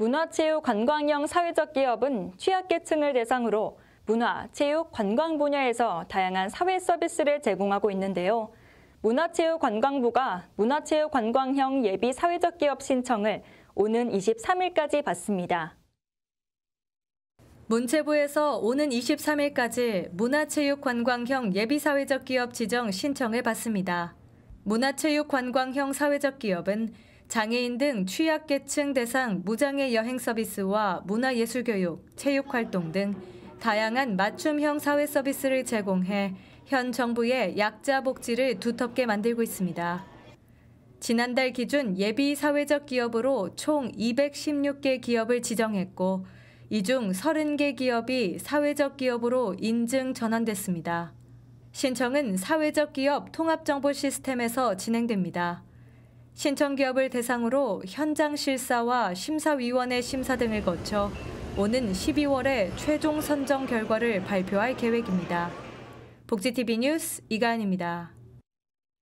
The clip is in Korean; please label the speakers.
Speaker 1: 문화체육 관광형 사회적 기업은 취약계층을 대상으로 문화, 체육, 관광 분야에서 다양한 사회 서비스를 제공하고 있는데요. 문화체육관광부가 문화체육관광형 예비 사회적 기업 신청을 오는 23일까지 받습니다. 문체부에서
Speaker 2: 오는 23일까지 문화체육관광형 예비사회적 기업 지정 신청을 받습니다. 문화체육관광형 사회적 기업은 장애인 등 취약계층 대상 무장애 여행 서비스와 문화예술교육, 체육활동 등 다양한 맞춤형 사회 서비스를 제공해 현 정부의 약자 복지를 두텁게 만들고 있습니다. 지난달 기준 예비 사회적 기업으로 총 216개 기업을 지정했고, 이 중 30개 기업이 사회적 기업으로 인증 전환됐습니다. 신청은 사회적 기업 통합정보 시스템에서 진행됩니다. 신청기업을 대상으로 현장 실사와 심사위원회 심사 등을 거쳐 오는 12월에 최종 선정 결과를 발표할 계획입니다. 복지TV 뉴스 이가은입니다.